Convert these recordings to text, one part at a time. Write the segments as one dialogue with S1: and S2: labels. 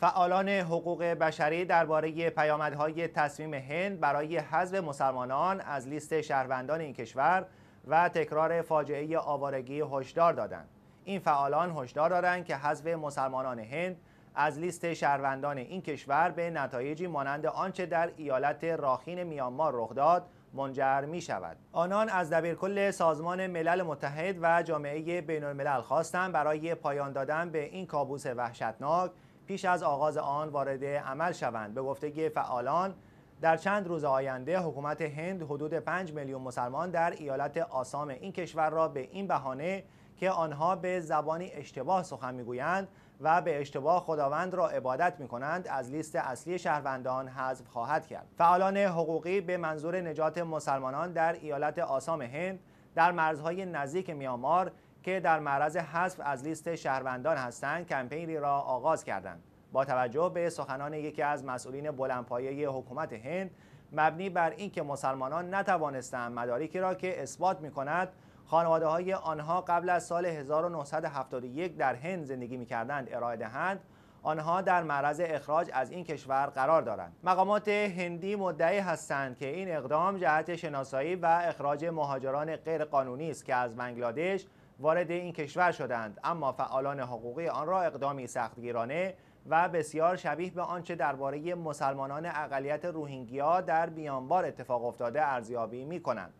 S1: فعالان حقوق بشری درباره پیامدهای تصمیم هند برای حذف مسلمانان از لیست شهروندان این کشور و تکرار فاجعه آوارگی هشدار دادند این فعالان هشدار دادند که حذف مسلمانان هند از لیست شهروندان این کشور به نتایجی مانند آنچه در ایالت راخین میانمار رخ داد منجر می شود. آنان از دبیرکل سازمان ملل متحد و جامعه بین الملل خواستند برای پایان دادن به این کابوس وحشتناک پیش از آغاز آن وارد عمل شوند به گفتگی فعالان در چند روز آینده حکومت هند حدود 5 میلیون مسلمان در ایالت آسام این کشور را به این بهانه که آنها به زبانی اشتباه سخن میگویند و به اشتباه خداوند را عبادت می کنند از لیست اصلی شهروندان حذف خواهد کرد. فعالان حقوقی به منظور نجات مسلمانان در ایالت آسام هند در مرزهای نزدیک میامار که در معرض حذف از لیست شهروندان هستند کمپینی را آغاز کردند با توجه به سخنان یکی از مسئولین بلندپایه حکومت هند مبنی بر اینکه مسلمانان نتوانستند مدارکی را که اثبات می‌کند، کند خانواده های آنها قبل از سال 1971 در هند زندگی می کردند ارائه دهند آنها در معرض اخراج از این کشور قرار دارند مقامات هندی مدعی هستند که این اقدام جهت شناسایی و اخراج مهاجران غیرقانونی است که از بنگلادش وارد این کشور شدند اما فعالان حقوقی آن را اقدامی سختگیرانه و بسیار شبیه به آنچه درباره مسلمانان اقلیت روهینگیا در بیانبار اتفاق افتاده ارزیابی می کنند.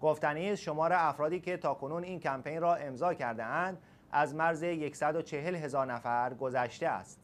S1: گفتنی است شمار افرادی که تاکنون این کمپین را امضا کرده اند از مرز 140 هزار نفر گذشته است.